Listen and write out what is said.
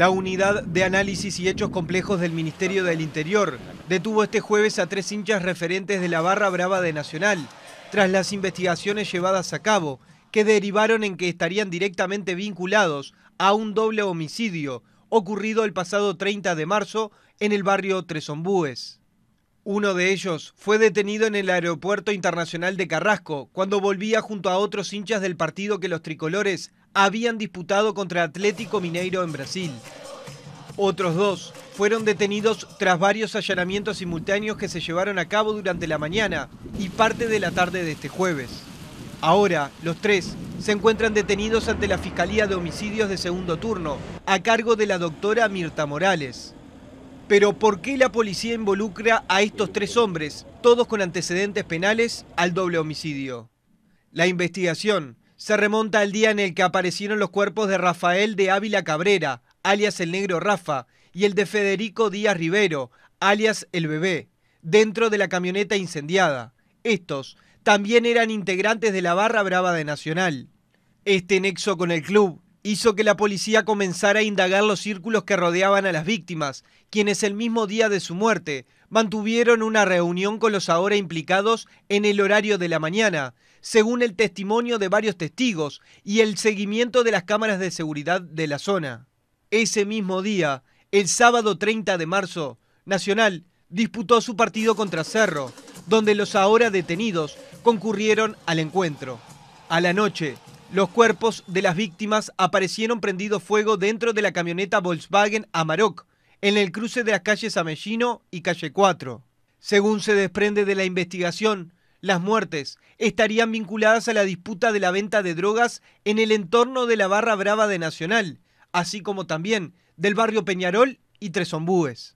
La unidad de análisis y hechos complejos del Ministerio del Interior detuvo este jueves a tres hinchas referentes de la barra brava de Nacional, tras las investigaciones llevadas a cabo, que derivaron en que estarían directamente vinculados a un doble homicidio ocurrido el pasado 30 de marzo en el barrio Tresombúes. Uno de ellos fue detenido en el aeropuerto internacional de Carrasco cuando volvía junto a otros hinchas del partido que los tricolores habían disputado contra Atlético Mineiro en Brasil. Otros dos fueron detenidos tras varios allanamientos simultáneos que se llevaron a cabo durante la mañana y parte de la tarde de este jueves. Ahora, los tres se encuentran detenidos ante la Fiscalía de Homicidios de Segundo Turno, a cargo de la doctora Mirta Morales. Pero ¿por qué la policía involucra a estos tres hombres, todos con antecedentes penales, al doble homicidio? La investigación se remonta al día en el que aparecieron los cuerpos de Rafael de Ávila Cabrera, alias el negro Rafa, y el de Federico Díaz Rivero, alias el bebé, dentro de la camioneta incendiada. Estos también eran integrantes de la barra brava de Nacional. Este nexo con el club hizo que la policía comenzara a indagar los círculos que rodeaban a las víctimas, quienes el mismo día de su muerte mantuvieron una reunión con los ahora implicados en el horario de la mañana, según el testimonio de varios testigos y el seguimiento de las cámaras de seguridad de la zona. Ese mismo día, el sábado 30 de marzo, Nacional disputó su partido contra Cerro, donde los ahora detenidos concurrieron al encuentro. A la noche, los cuerpos de las víctimas aparecieron prendidos fuego dentro de la camioneta Volkswagen Amarok, en el cruce de las calles Amellino y Calle 4. Según se desprende de la investigación, las muertes estarían vinculadas a la disputa de la venta de drogas en el entorno de la Barra Brava de Nacional, así como también del barrio Peñarol y Tresombúes.